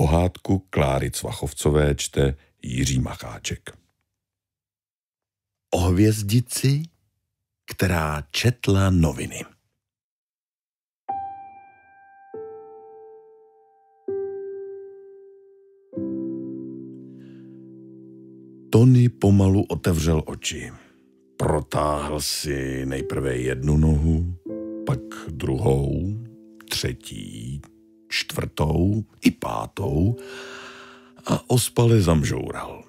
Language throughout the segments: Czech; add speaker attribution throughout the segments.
Speaker 1: Pohádku Kláry Cvachovcové čte Jiří Macháček. O hvězdici, která četla noviny. Tony pomalu otevřel oči. Protáhl si nejprve jednu nohu, pak druhou, třetí, čtvrtou i pátou a ospale zamžoural.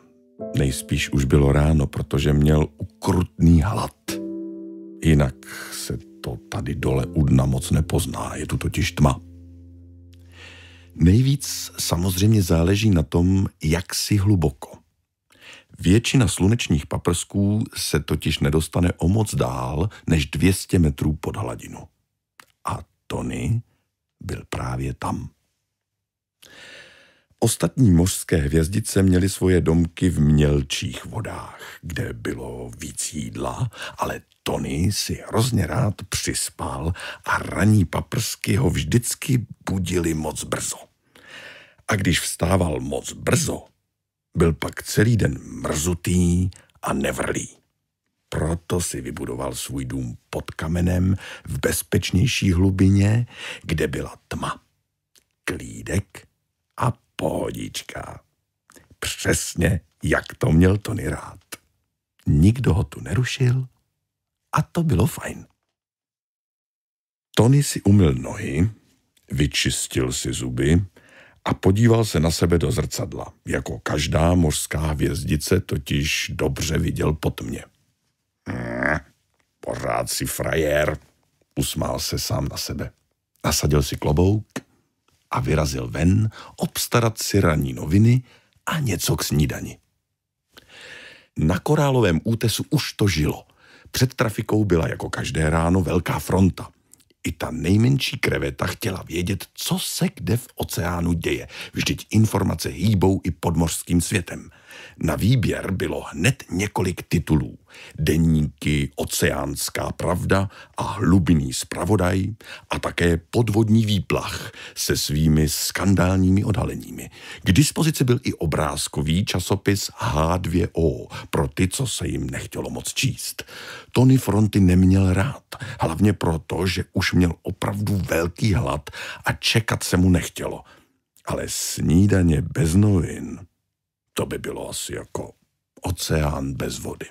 Speaker 1: Nejspíš už bylo ráno, protože měl ukrutný hlad. Jinak se to tady dole u dna moc nepozná, je tu totiž tma. Nejvíc samozřejmě záleží na tom, jak si hluboko. Většina slunečních paprsků se totiž nedostane o moc dál než 200 metrů pod hladinu. A Tony byl právě tam. Ostatní mořské hvězdice měly svoje domky v mělčích vodách, kde bylo víc jídla, ale Tony si hrozně rád přispal a raní paprsky ho vždycky budili moc brzo. A když vstával moc brzo, byl pak celý den mrzutý a nevrlý. Proto si vybudoval svůj dům pod kamenem v bezpečnější hlubině, kde byla tma. Klídek pohodička. Přesně, jak to měl Tony rád. Nikdo ho tu nerušil a to bylo fajn. Tony si umyl nohy, vyčistil si zuby a podíval se na sebe do zrcadla. Jako každá mořská hvězdice totiž dobře viděl pod mě. Mm, eh, pořád si frajer, usmál se sám na sebe. Nasadil si klobouk a vyrazil ven obstarat si ranní noviny a něco k snídani. Na korálovém útesu už to žilo. Před trafikou byla jako každé ráno velká fronta. I ta nejmenší kreveta chtěla vědět, co se kde v oceánu děje. Vždyť informace hýbou i podmořským světem – na výběr bylo hned několik titulů. Deníky Oceánská pravda a Hlubiný spravodaj a také Podvodní výplach se svými skandálními odhaleními. K dispozici byl i obrázkový časopis H2O pro ty, co se jim nechtělo moc číst. Tony fronty neměl rád, hlavně proto, že už měl opravdu velký hlad a čekat se mu nechtělo. Ale snídaně bez novin to by bylo asi jako oceán bez vody.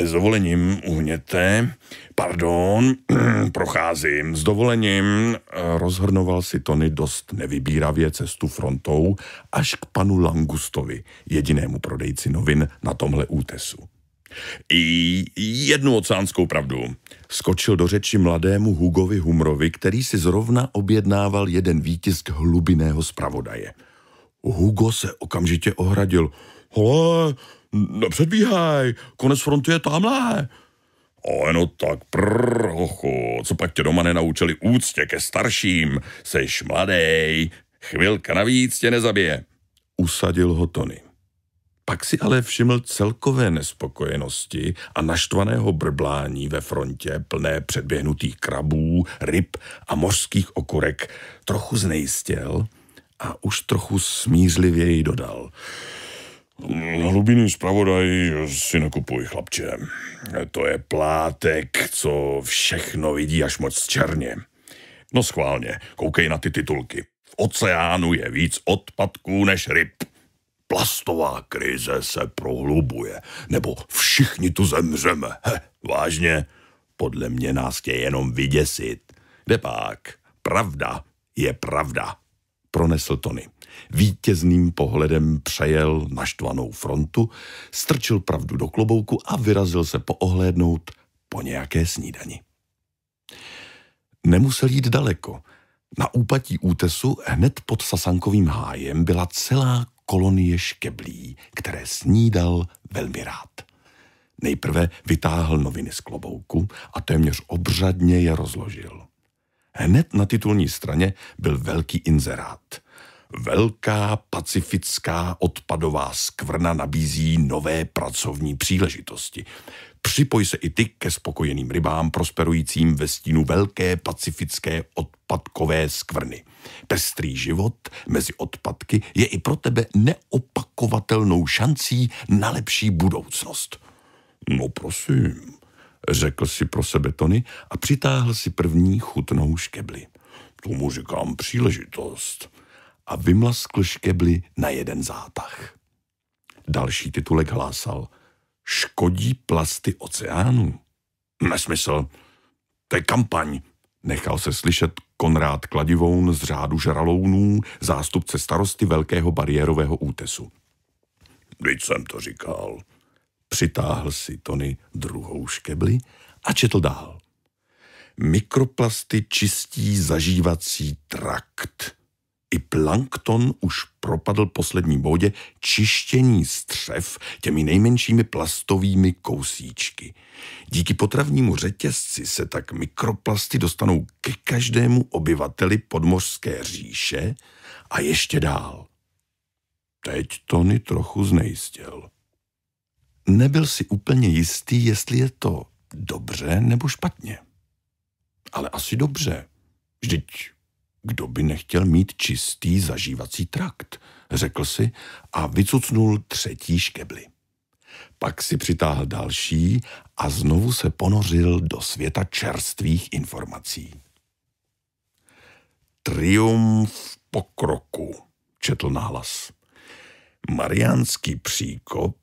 Speaker 1: S dovolením uhněte, pardon, procházím, s dovolením eh, rozhrnoval si Tony dost nevybíravě cestu frontou až k panu Langustovi, jedinému prodejci novin na tomhle útesu. I jednu oceánskou pravdu. Skočil do řeči mladému Hugovi Humrovi, který si zrovna objednával jeden výtisk hlubiného zpravodaje – Hugo se okamžitě ohradil. Hle, nepředbíhaj, konec frontu je tamhle. Ale no tak prr, hochu, co pak tě doma nenaučili úctě ke starším, seš mladý, chvilka navíc tě nezabije. Usadil ho Tony. Pak si ale všiml celkové nespokojenosti a naštvaného brblání ve frontě plné předběhnutých krabů, ryb a mořských okurek. Trochu znejistěl a už trochu smířlivěji dodal. Hlubinný zpravodaj si nekupuj, chlapče. To je plátek, co všechno vidí až moc černě. No schválně, koukej na ty titulky. V oceánu je víc odpadků než ryb. Plastová krize se prohlubuje, nebo všichni tu zemřeme. He, vážně, podle mě nás tě jenom vyděsit. Kde pak? Pravda je pravda pronesl Tony. Vítězným pohledem přejel naštvanou frontu, strčil pravdu do klobouku a vyrazil se poohlédnout po nějaké snídani. Nemusel jít daleko. Na úpatí útesu hned pod sasankovým hájem byla celá kolonie škeblí, které snídal velmi rád. Nejprve vytáhl noviny z klobouku a téměř obřadně je rozložil. Hned na titulní straně byl velký inzerát. Velká pacifická odpadová skvrna nabízí nové pracovní příležitosti. Připoj se i ty ke spokojeným rybám prosperujícím ve stínu velké pacifické odpadkové skvrny. Pestrý život mezi odpadky je i pro tebe neopakovatelnou šancí na lepší budoucnost. No prosím, řekl si pro sebe Tony a přitáhl si první chutnou škebli. Tomu říkám příležitost. A vymlaskl škebli na jeden zátah. Další titulek hlásal Škodí plasty oceánů? Nesmysl. To je kampaň. Nechal se slyšet Konrád Kladivoun z řádu žralounů, zástupce starosty Velkého bariérového útesu. Vždyť jsem to říkal, Přitáhl si Tony druhou škebli a četl dál. Mikroplasty čistí zažívací trakt. I plankton už propadl poslední bodě čištění střev těmi nejmenšími plastovými kousíčky. Díky potravnímu řetězci se tak mikroplasty dostanou ke každému obyvateli podmořské říše a ještě dál. Teď Tony trochu znejistil nebyl si úplně jistý, jestli je to dobře nebo špatně. Ale asi dobře. Vždyť kdo by nechtěl mít čistý zažívací trakt, řekl si a vycucnul třetí škebly. Pak si přitáhl další a znovu se ponořil do světa čerstvých informací. Triumf pokroku, četl nahlas. Mariánský příkop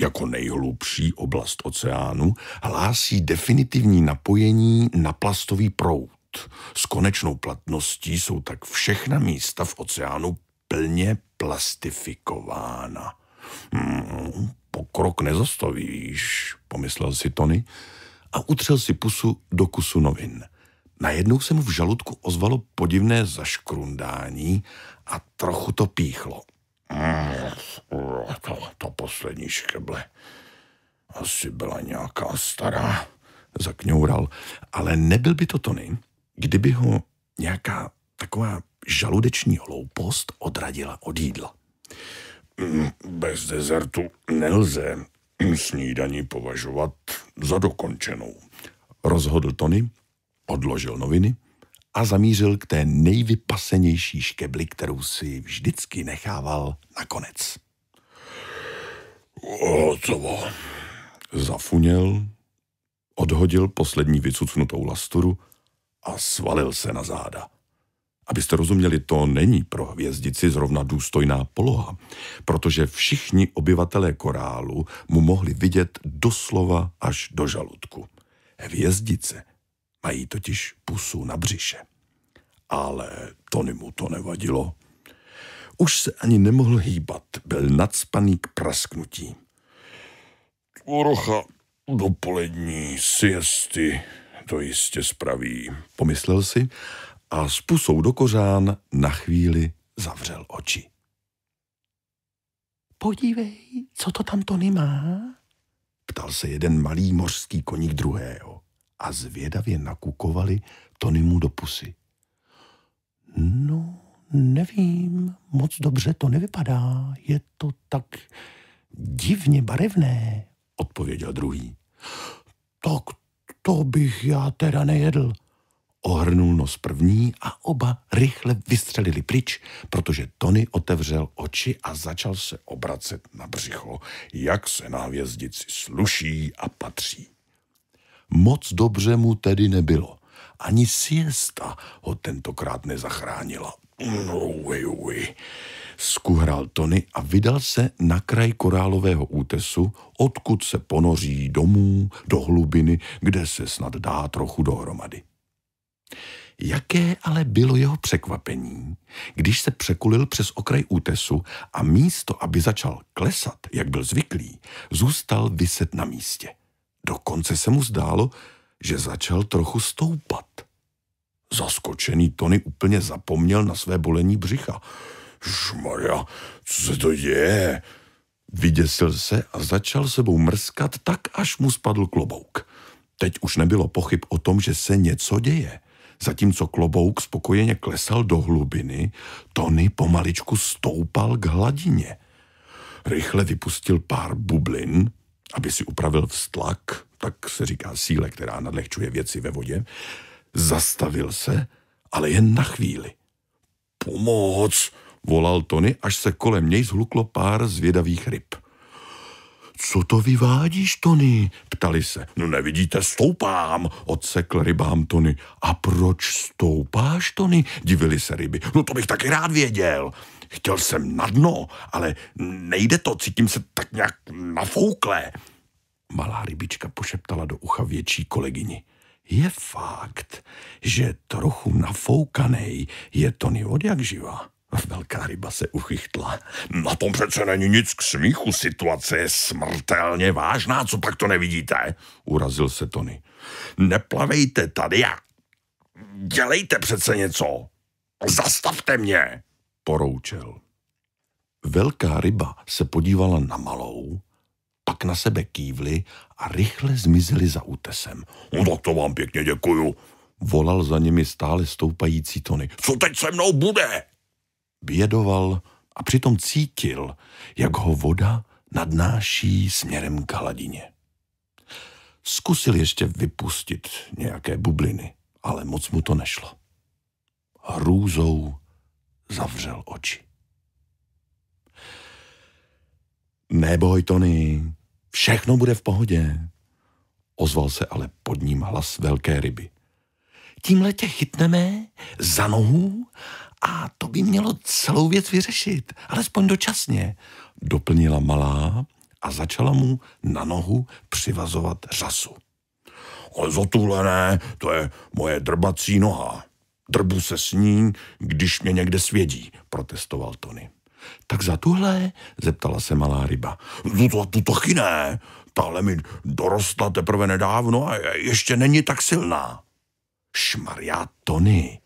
Speaker 1: jako nejhlubší oblast oceánu hlásí definitivní napojení na plastový proud. S konečnou platností jsou tak všechna místa v oceánu plně plastifikována. Hmm, pokrok nezastavíš, pomyslel si Tony a utřel si pusu do kusu novin. Najednou se mu v žaludku ozvalo podivné zaškrundání a trochu to píchlo. To, hm, jako to poslední škeble asi byla nějaká stará, zakňoural. Ale nebyl by to Tony, kdyby ho nějaká taková žaludeční hloupost odradila od jídla. Hm, bez dezertu nelze snídaní považovat za dokončenou. Rozhodl Tony, odložil noviny a zamířil k té nejvypasenější škebli, kterou si vždycky nechával nakonec. bo? Zafuněl, odhodil poslední vycucnutou lasturu a svalil se na záda. Abyste rozuměli, to není pro hvězdici zrovna důstojná poloha, protože všichni obyvatelé korálu mu mohli vidět doslova až do žaludku. Hvězdice Mají totiž pusu na břiše. Ale Tony mu to nevadilo. Už se ani nemohl hýbat, byl nadspaný k prasknutí. Urocha dopolední siesty to jistě spraví, pomyslel si a s pusou do kořán na chvíli zavřel oči. Podívej, co to tam Tony má, ptal se jeden malý mořský koník druhého a zvědavě nakukovali Tonymu do pusy. No, nevím, moc dobře to nevypadá, je to tak divně barevné, odpověděl druhý. Tak to bych já teda nejedl. Ohrnul nos první a oba rychle vystřelili pryč, protože Tony otevřel oči a začal se obracet na břicho, jak se hvězdici sluší a patří. Moc dobře mu tedy nebylo. Ani siesta ho tentokrát nezachránila. No, uj, uj. Skuhral Tony a vydal se na kraj korálového útesu, odkud se ponoří domů, do hlubiny, kde se snad dá trochu dohromady. Jaké ale bylo jeho překvapení, když se překulil přes okraj útesu a místo, aby začal klesat, jak byl zvyklý, zůstal vyset na místě. Dokonce se mu zdálo, že začal trochu stoupat. Zaskočený Tony úplně zapomněl na své bolení břicha. Šmarja, co se to děje? Vyděsil se a začal sebou mrskat tak, až mu spadl klobouk. Teď už nebylo pochyb o tom, že se něco děje. Zatímco klobouk spokojeně klesal do hlubiny, Tony pomaličku stoupal k hladině. Rychle vypustil pár bublin, aby si upravil vztlak, tak se říká síle, která nadlehčuje věci ve vodě, zastavil se, ale jen na chvíli. Pomoc, volal Tony, až se kolem něj zhluklo pár zvědavých ryb. Co to vyvádíš, Tony? Ptali se. No nevidíte, stoupám, odsekl rybám Tony. A proč stoupáš, Tony? Divili se ryby. No to bych taky rád věděl. Chtěl jsem na dno, ale nejde to, cítím se tak nějak nafouklé. Malá rybička pošeptala do ucha větší kolegyni. Je fakt, že trochu nafoukanej je Tony od jak živa. Velká ryba se uchychtla. Na tom přece není nic k smíchu, situace je smrtelně vážná, co pak to nevidíte? Urazil se Tony. Neplavejte tady a dělejte přece něco. Zastavte mě, poroučel. Velká ryba se podívala na malou, pak na sebe kývli a rychle zmizeli za útesem. No tak to vám pěkně děkuju, volal za nimi stále stoupající Tony. Co teď se mnou bude? bědoval a přitom cítil, jak ho voda nadnáší směrem k hladině. Zkusil ještě vypustit nějaké bubliny, ale moc mu to nešlo. Hrůzou zavřel oči. Neboj, Tony, všechno bude v pohodě, ozval se ale pod ním hlas velké ryby. Tímhle tě chytneme za nohu a to by mělo celou věc vyřešit, alespoň dočasně. Doplnila malá a začala mu na nohu přivazovat řasu. Ale za ne, to je moje drbací noha. Drbu se s ní, když mě někde svědí, protestoval Tony. Tak za tuhle? zeptala se malá ryba. No to, to taky ne, tahle mi dorostla teprve nedávno a ještě není tak silná. Šmarja Tony,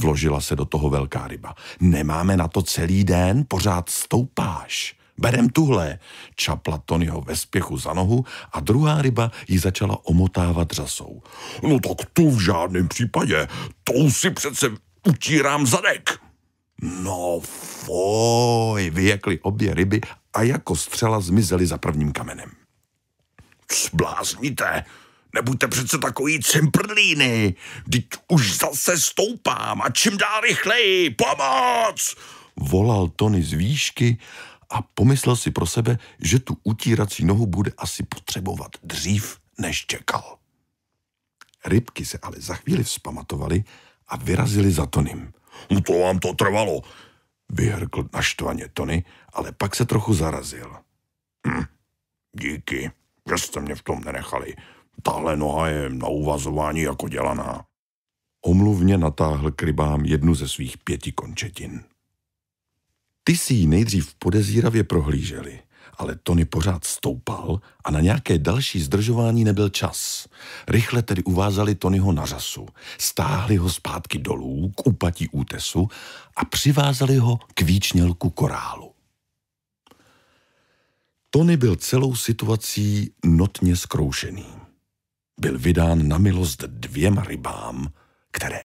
Speaker 1: vložila se do toho velká ryba. Nemáme na to celý den, pořád stoupáš. Berem tuhle. Čapla Tonyho ve spěchu za nohu a druhá ryba ji začala omotávat řasou. No tak tu v žádném případě, tou si přece utírám zadek. No foj, vyjekly obě ryby a jako střela zmizely za prvním kamenem. Zblázníte, Nebuďte přece takový cimprlíny. Teď už zase stoupám a čím dál rychleji. Pomoc! Volal Tony z výšky a pomyslel si pro sebe, že tu utírací nohu bude asi potřebovat dřív, než čekal. Rybky se ale za chvíli vzpamatovali a vyrazili za Tonym. No to vám to trvalo, vyhrkl naštvaně Tony, ale pak se trochu zarazil. Hm, díky, že jste mě v tom nenechali. Tahle noha je na uvazování jako dělaná. Omluvně natáhl k rybám jednu ze svých pěti končetin. Ty si ji nejdřív podezíravě prohlíželi, ale Tony pořád stoupal a na nějaké další zdržování nebyl čas. Rychle tedy uvázali Tonyho na řasu, stáhli ho zpátky dolů k úpatí útesu a přivázali ho k výčnělku korálu. Tony byl celou situací notně zkroušený byl vydán na milost dvěma rybám, které